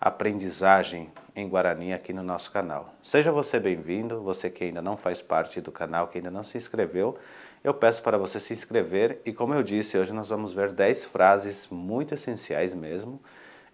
aprendizagem em Guarani aqui no nosso canal. Seja você bem-vindo, você que ainda não faz parte do canal, que ainda não se inscreveu, eu peço para você se inscrever e como eu disse, hoje nós vamos ver 10 frases muito essenciais mesmo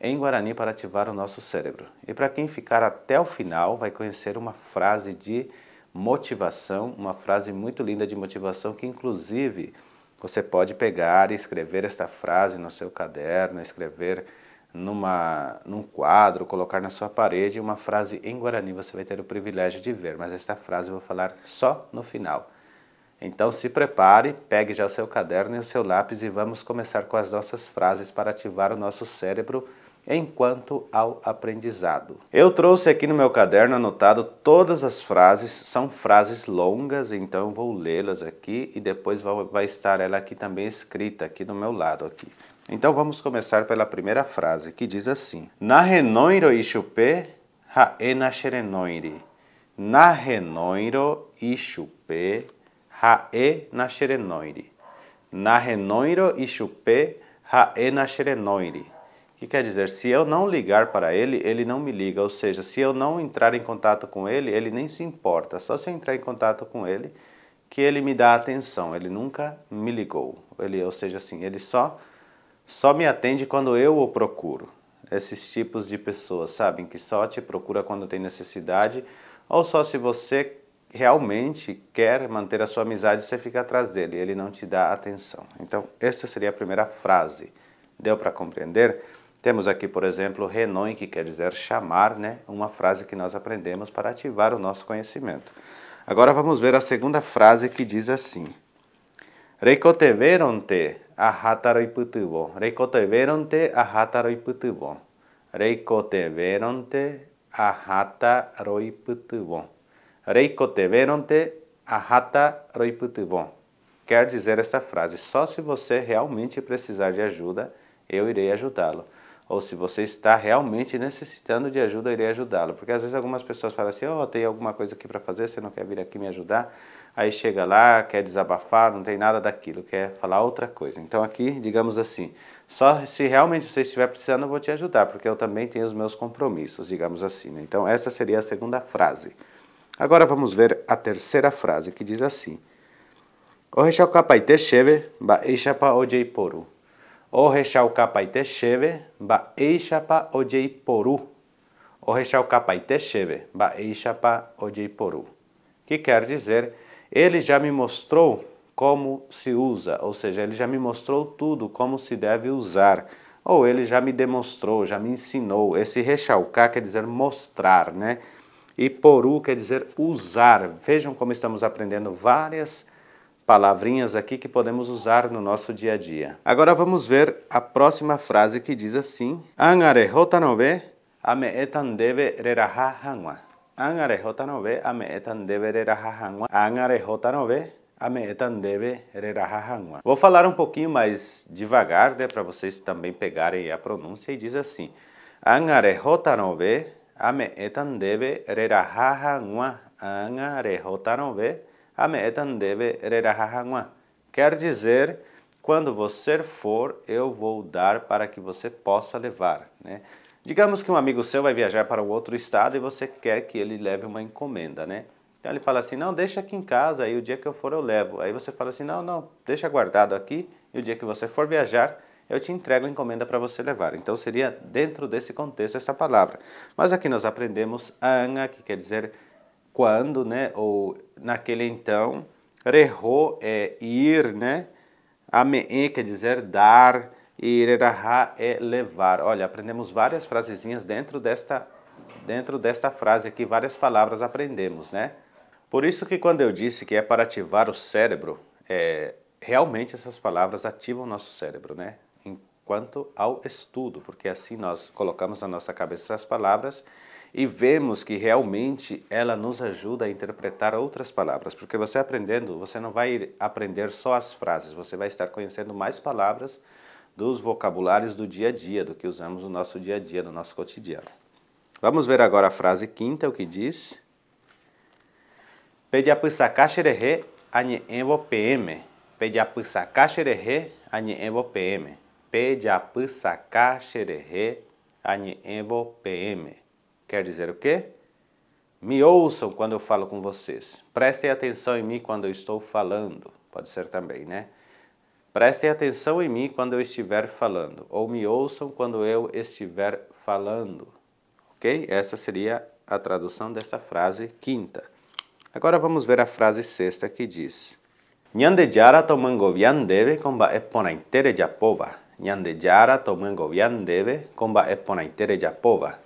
em Guarani para ativar o nosso cérebro. E para quem ficar até o final vai conhecer uma frase de motivação, uma frase muito linda de motivação que inclusive você pode pegar e escrever esta frase no seu caderno, escrever numa, num quadro, colocar na sua parede uma frase em Guarani, você vai ter o privilégio de ver, mas esta frase eu vou falar só no final. Então se prepare, pegue já o seu caderno e o seu lápis e vamos começar com as nossas frases para ativar o nosso cérebro enquanto ao aprendizado. Eu trouxe aqui no meu caderno anotado todas as frases, são frases longas, então vou lê-las aqui e depois vai estar ela aqui também escrita aqui do meu lado aqui. Então vamos começar pela primeira frase, que diz assim: Na renoiro haena xerenoire. Na renoiro haena xerenoire. Na renoiro ichupé, haena xerenoire. Que quer dizer, se eu não ligar para ele, ele não me liga. Ou seja, se eu não entrar em contato com ele, ele nem se importa. Só se eu entrar em contato com ele, que ele me dá atenção. Ele nunca me ligou. Ele, ou seja, assim, ele só só me atende quando eu o procuro. Esses tipos de pessoas, sabem, que só te procura quando tem necessidade, ou só se você realmente quer manter a sua amizade, você fica atrás dele, ele não te dá atenção. Então, essa seria a primeira frase. Deu para compreender? Temos aqui, por exemplo, Renon, que quer dizer chamar, né? Uma frase que nós aprendemos para ativar o nosso conhecimento. Agora vamos ver a segunda frase que diz assim: Recoteveronte ahataroiputubo. Recoteveronte ahataroiputubo. Recoteveronte a Recoteveronte ahataroiputubo. Quer dizer esta frase, só se você realmente precisar de ajuda, eu irei ajudá-lo ou se você está realmente necessitando de ajuda, eu irei ajudá-lo. Porque às vezes algumas pessoas falam assim: oh, tem alguma coisa aqui para fazer, você não quer vir aqui me ajudar? Aí chega lá, quer desabafar, não tem nada daquilo, quer falar outra coisa. Então aqui, digamos assim, só se realmente você estiver precisando, eu vou te ajudar, porque eu também tenho os meus compromissos, digamos assim. Né? Então essa seria a segunda frase. Agora vamos ver a terceira frase, que diz assim: O Rechal Kapaitesheve ojei poru. O Orexaucapaitexeve, Baeixapa Ojeiporu. Orexaucapaitexeve, Baeixapa Ojeiporu. Que quer dizer, ele já me mostrou como se usa, ou seja, ele já me mostrou tudo como se deve usar, ou ele já me demonstrou, já me ensinou. Esse rechalcar quer dizer mostrar, né? E poru quer dizer usar. Vejam como estamos aprendendo várias palavrinhas aqui que podemos usar no nosso dia a dia. Agora vamos ver a próxima frase que diz assim: Angare hotanobe ame etan debe reraha hangwa. Angare hotanobe ame etan debe reraha hangwa. Angare hotanobe Vou falar um pouquinho mais devagar, né, para vocês também pegarem a pronúncia e diz assim: angare Angarehotanobe, ame etandebe, rerahahanwa, angarehotanobe, Quer dizer, quando você for, eu vou dar para que você possa levar. Né? Digamos que um amigo seu vai viajar para um outro estado e você quer que ele leve uma encomenda, né? Então ele fala assim, não, deixa aqui em casa, aí o dia que eu for eu levo. Aí você fala assim, não, não, deixa guardado aqui e o dia que você for viajar eu te entrego a encomenda para você levar. Então seria dentro desse contexto essa palavra. Mas aqui nós aprendemos anga, que quer dizer quando, né, ou naquele então, reho é ir, né, ame'e quer dizer dar, e ireraha é levar. Olha, aprendemos várias frasezinhas dentro desta, dentro desta frase aqui, várias palavras aprendemos, né? Por isso que quando eu disse que é para ativar o cérebro, é, realmente essas palavras ativam o nosso cérebro, né? Enquanto ao estudo, porque assim nós colocamos na nossa cabeça essas palavras e vemos que realmente ela nos ajuda a interpretar outras palavras, porque você aprendendo, você não vai aprender só as frases, você vai estar conhecendo mais palavras dos vocabulários do dia a dia, do que usamos no nosso dia a dia, no nosso cotidiano. Vamos ver agora a frase quinta, o que diz? Pediapusakasherehe anyenvo PM. Pediapusakasherehe anyenvo PM. Pediapusakasherehe anyenvo PM. Quer dizer o quê? Me ouçam quando eu falo com vocês. Prestem atenção em mim quando eu estou falando. Pode ser também, né? Prestem atenção em mim quando eu estiver falando. Ou me ouçam quando eu estiver falando. Ok? Essa seria a tradução desta frase quinta. Agora vamos ver a frase sexta que diz: Nyandejara tomangovian deve comba eponaitere japova. Nyandejara tomangovian deve comba eponaitere japova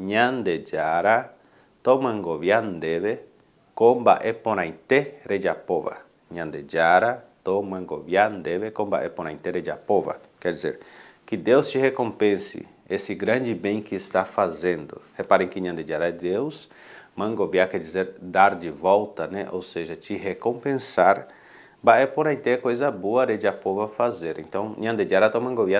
to Jara, deve Comba Eponaite Rejapova. to Jara, deve Comba Eponaite Rejapova. Quer dizer, que Deus te recompense esse grande bem que está fazendo. Reparem que Nhande Jara é Deus, Mangobiá quer dizer dar de volta, né? ou seja, te recompensar. Baeponaite é coisa boa, Rejapova fazer. Então, to Jara,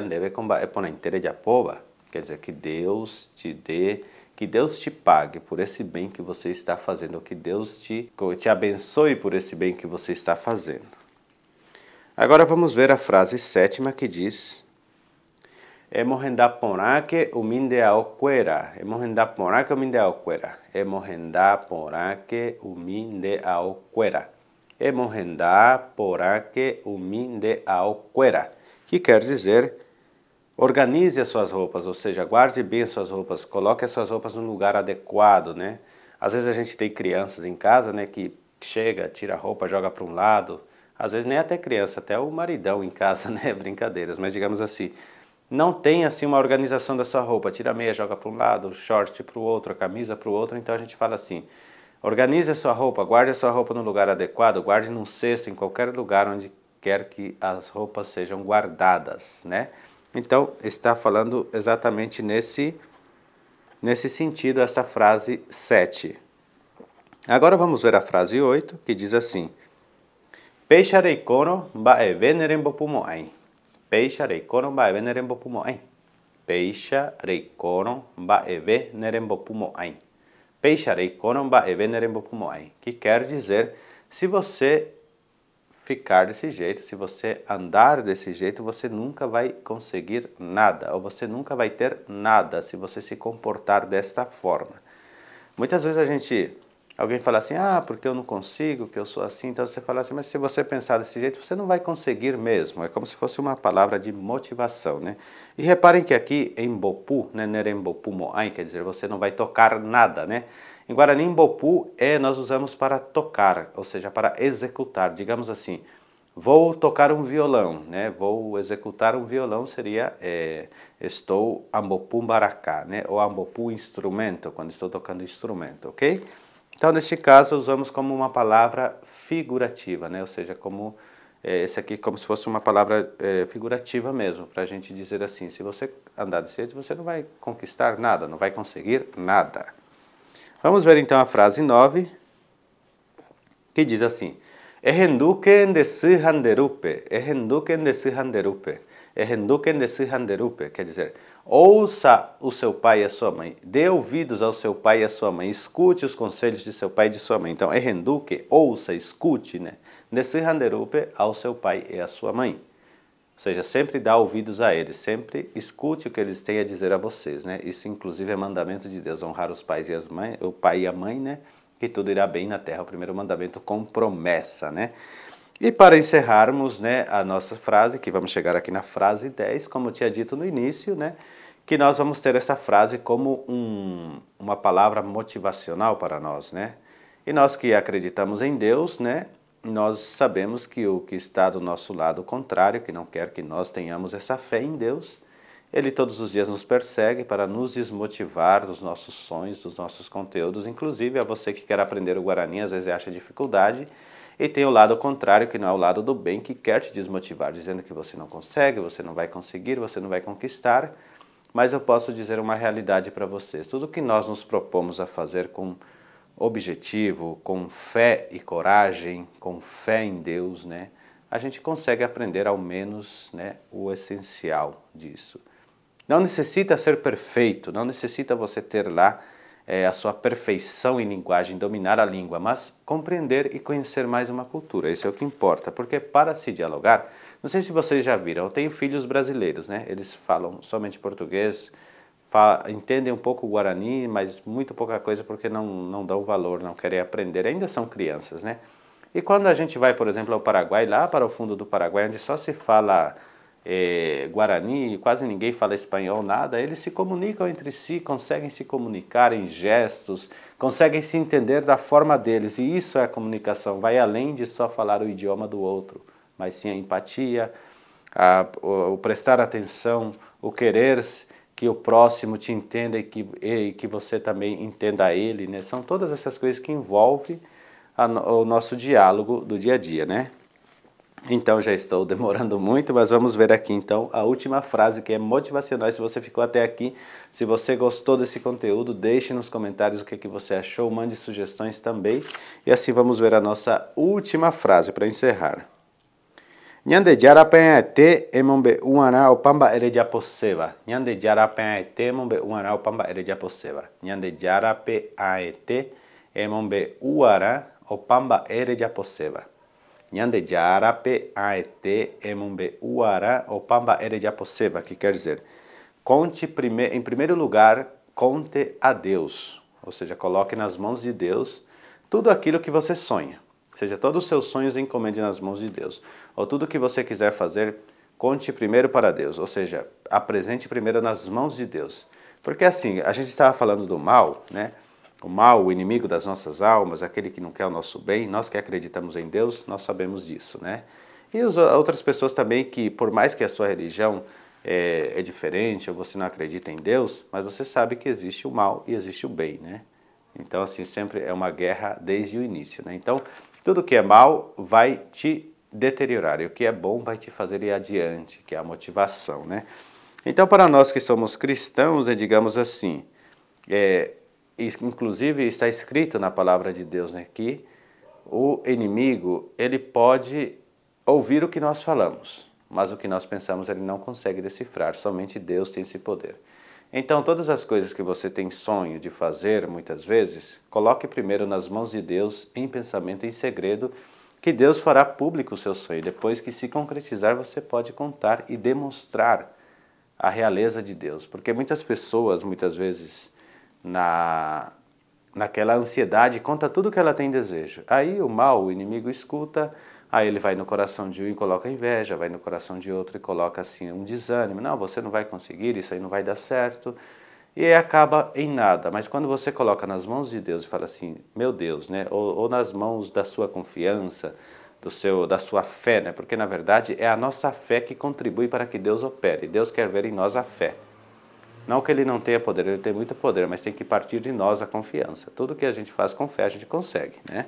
deve Comba Eponaite Rejapova. Quer dizer, que Deus te dê, que Deus te pague por esse bem que você está fazendo, ou que Deus te, te abençoe por esse bem que você está fazendo. Agora vamos ver a frase sétima que diz: Emohendaporake umindeaoquera. Emohendaporake umindeaoquera. Emohendaporake umindeaoquera. Emohendaporake umindeaoquera. Que quer dizer Organize as suas roupas, ou seja, guarde bem as suas roupas, coloque as suas roupas no lugar adequado, né? Às vezes a gente tem crianças em casa, né, que chega, tira a roupa, joga para um lado. Às vezes nem é até criança, até o maridão em casa, né, brincadeiras, mas digamos assim, não tem assim uma organização da sua roupa, tira a meia, joga para um lado, o short para o outro, a camisa para o outro, então a gente fala assim: organize a sua roupa, guarde a sua roupa no lugar adequado, guarde num cesto em qualquer lugar onde quer que as roupas sejam guardadas, né? Então, está falando exatamente nesse, nesse sentido, esta frase 7. Agora vamos ver a frase 8, que diz assim: Peixarei kono bae venerem bopumoain. Peixarei kono bae venerem bopumoain. Peixarei kono bae venerem bopumoain. Peixarei kono bae venerem bopumoain. Que quer dizer, se você ficar desse jeito, se você andar desse jeito, você nunca vai conseguir nada, ou você nunca vai ter nada se você se comportar desta forma. Muitas vezes a gente, alguém fala assim, ah, porque eu não consigo, que eu sou assim, então você fala assim, mas se você pensar desse jeito, você não vai conseguir mesmo. É como se fosse uma palavra de motivação, né? E reparem que aqui em Bopu, né, Nerembopu Moai, quer dizer, você não vai tocar nada, né? Em Guarani, Mbopu é nós usamos para tocar, ou seja, para executar. Digamos assim, vou tocar um violão, né? Vou executar um violão seria é, estou ambopu maracá, né? Ou ambopu instrumento, quando estou tocando instrumento, ok? Então, neste caso, usamos como uma palavra figurativa, né? Ou seja, como é, esse aqui, como se fosse uma palavra é, figurativa mesmo, para a gente dizer assim: se você andar de jeito, você não vai conquistar nada, não vai conseguir nada. Vamos ver então a frase 9, que diz assim: Errenduken de si handerupe, errenduken de handerupe, errenduken de handerupe, quer dizer, ouça o seu pai e a sua mãe, dê ouvidos ao seu pai e à sua mãe, escute os conselhos de seu pai e de sua mãe. Então, errenduke, ouça, escute, né? De handerupe, ao seu pai e à sua mãe. Ou seja, sempre dá ouvidos a eles, sempre escute o que eles têm a dizer a vocês, né? Isso inclusive é mandamento de Deus, honrar os pais e as mães, o pai e a mãe, né? Que tudo irá bem na terra, o primeiro mandamento com promessa, né? E para encerrarmos, né, a nossa frase, que vamos chegar aqui na frase 10, como eu tinha dito no início, né? Que nós vamos ter essa frase como um, uma palavra motivacional para nós, né? E nós que acreditamos em Deus, né? nós sabemos que o que está do nosso lado contrário, que não quer que nós tenhamos essa fé em Deus, ele todos os dias nos persegue para nos desmotivar dos nossos sonhos, dos nossos conteúdos. Inclusive, a você que quer aprender o Guarani, às vezes acha dificuldade. E tem o lado contrário, que não é o lado do bem, que quer te desmotivar, dizendo que você não consegue, você não vai conseguir, você não vai conquistar. Mas eu posso dizer uma realidade para vocês: tudo que nós nos propomos a fazer com objetivo, com fé e coragem, com fé em Deus, né, a gente consegue aprender ao menos né, o essencial disso. Não necessita ser perfeito, não necessita você ter lá é, a sua perfeição em linguagem, dominar a língua, mas compreender e conhecer mais uma cultura. Isso é o que importa, porque para se dialogar, não sei se vocês já viram, eu tenho filhos brasileiros, né? Eles falam somente português, entendem um pouco o Guarani, mas muito pouca coisa porque não, não dão valor, não querem aprender, ainda são crianças, né? E quando a gente vai, por exemplo, ao Paraguai, lá para o fundo do Paraguai, onde só se fala é, Guarani, quase ninguém fala espanhol, nada, eles se comunicam entre si, conseguem se comunicar em gestos, conseguem se entender da forma deles, e isso é a comunicação, vai além de só falar o idioma do outro, mas sim a empatia, a, o, o prestar atenção, o querer-se, que o próximo te entenda e que, e que você também entenda ele, né? São todas essas coisas que envolvem a, o nosso diálogo do dia a dia, né? Então já estou demorando muito, mas vamos ver aqui então a última frase que é motivacional. Se você ficou até aqui, se você gostou desse conteúdo, deixe nos comentários o que, é que você achou, mande sugestões também. E assim vamos ver a nossa última frase para encerrar. Nhande jarapen te emombe uara opamba ere japoseba. Nhande jarapé te emombe uara opamba ere japoseba. Nhande jarapé aete emombe uara opamba ere japoseba. a ete, aete emombe uara opamba ere japoseba, que quer dizer conte prime... em primeiro lugar, conte a Deus, ou seja, coloque nas mãos de Deus tudo aquilo que você sonha seja todos os seus sonhos encomende nas mãos de Deus. Ou tudo que você quiser fazer, conte primeiro para Deus, ou seja, apresente primeiro nas mãos de Deus. Porque assim, a gente estava falando do mal, né? O mal, o inimigo das nossas almas, aquele que não quer o nosso bem, nós que acreditamos em Deus, nós sabemos disso, né? E as outras pessoas também que, por mais que a sua religião é, é, diferente, ou você não acredita em Deus, mas você sabe que existe o mal e existe o bem, né? Então, assim, sempre é uma guerra desde o início, né? Então, tudo que é mal vai te deteriorar, e o que é bom vai te fazer ir adiante, que é a motivação, né? Então, para nós que somos cristãos, é, digamos assim, é, inclusive está escrito na palavra de Deus né, que o inimigo ele pode ouvir o que nós falamos, mas o que nós pensamos ele não consegue decifrar, somente Deus tem esse poder. Então, todas as coisas que você tem sonho de fazer, muitas vezes, coloque primeiro nas mãos de Deus, em pensamento, em segredo, que Deus fará público o seu sonho. Depois que se concretizar, você pode contar e demonstrar a realeza de Deus. Porque muitas pessoas, muitas vezes, na, naquela ansiedade, conta tudo o que ela tem desejo. Aí o mal, o inimigo, escuta, Aí ele vai no coração de um e coloca inveja, vai no coração de outro e coloca assim um desânimo. Não, você não vai conseguir, isso aí não vai dar certo. E acaba em nada. Mas quando você coloca nas mãos de Deus e fala assim, meu Deus, né? Ou, ou nas mãos da sua confiança, do seu, da sua fé, né? Porque na verdade é a nossa fé que contribui para que Deus opere. Deus quer ver em nós a fé. Não que ele não tenha poder, ele tem muito poder, mas tem que partir de nós a confiança. Tudo que a gente faz com fé, a gente consegue, né?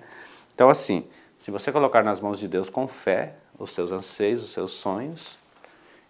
Então assim, se você colocar nas mãos de Deus com fé os seus anseios, os seus sonhos,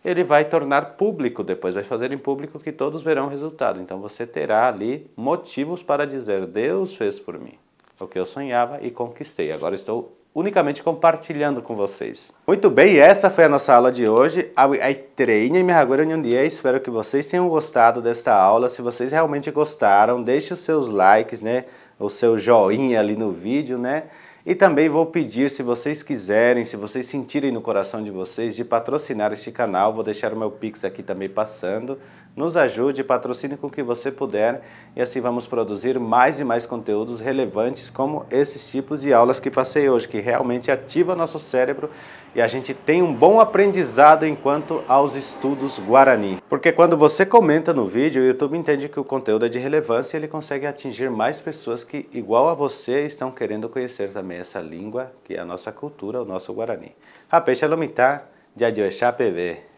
ele vai tornar público depois, vai fazer em público que todos verão o resultado. Então você terá ali motivos para dizer: Deus fez por mim o que eu sonhava e conquistei. Agora estou unicamente compartilhando com vocês. Muito bem, essa foi a nossa aula de hoje. A treina e Mihagura Nyundie. Espero que vocês tenham gostado desta aula. Se vocês realmente gostaram, deixe os seus likes, né? O seu joinha ali no vídeo, né? E também vou pedir, se vocês quiserem, se vocês sentirem no coração de vocês, de patrocinar este canal. Vou deixar o meu Pix aqui também passando nos ajude, patrocine com o que você puder e assim vamos produzir mais e mais conteúdos relevantes como esses tipos de aulas que passei hoje, que realmente ativa nosso cérebro e a gente tem um bom aprendizado enquanto aos estudos Guarani. Porque quando você comenta no vídeo, o YouTube entende que o conteúdo é de relevância e ele consegue atingir mais pessoas que, igual a você, estão querendo conhecer também essa língua, que é a nossa cultura, o nosso Guarani. Rapecha Lomitá, de Adioexá PV.